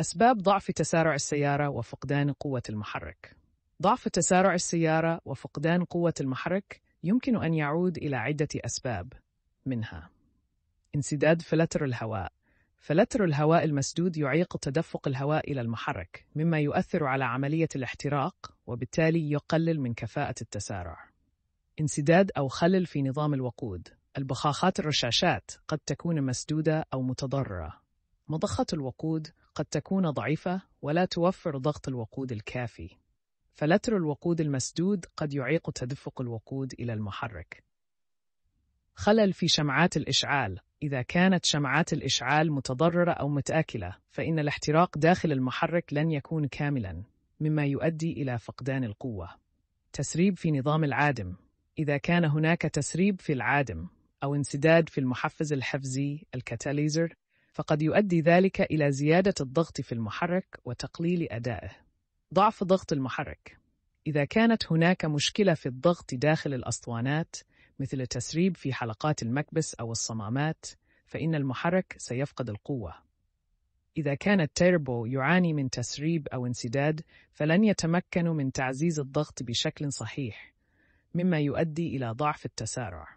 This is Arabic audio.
أسباب ضعف تسارع السيارة وفقدان قوة المحرك ضعف تسارع السيارة وفقدان قوة المحرك يمكن أن يعود إلى عدة أسباب منها انسداد فلتر الهواء فلتر الهواء المسدود يعيق تدفق الهواء إلى المحرك مما يؤثر على عملية الاحتراق وبالتالي يقلل من كفاءة التسارع انسداد أو خلل في نظام الوقود البخاخات الرشاشات قد تكون مسدودة أو متضررة مضخة الوقود قد تكون ضعيفة ولا توفر ضغط الوقود الكافي فلتر الوقود المسدود قد يعيق تدفق الوقود إلى المحرك خلل في شمعات الإشعال إذا كانت شمعات الإشعال متضررة أو متآكلة فإن الاحتراق داخل المحرك لن يكون كاملا مما يؤدي إلى فقدان القوة تسريب في نظام العادم إذا كان هناك تسريب في العادم أو انسداد في المحفز الحفزي الكاتاليزر فقد يؤدي ذلك إلى زيادة الضغط في المحرك وتقليل أدائه. ضعف ضغط المحرك إذا كانت هناك مشكلة في الضغط داخل الأسطوانات مثل تسريب في حلقات المكبس أو الصمامات فإن المحرك سيفقد القوة. إذا كان التيربو يعاني من تسريب أو انسداد فلن يتمكنوا من تعزيز الضغط بشكل صحيح مما يؤدي إلى ضعف التسارع.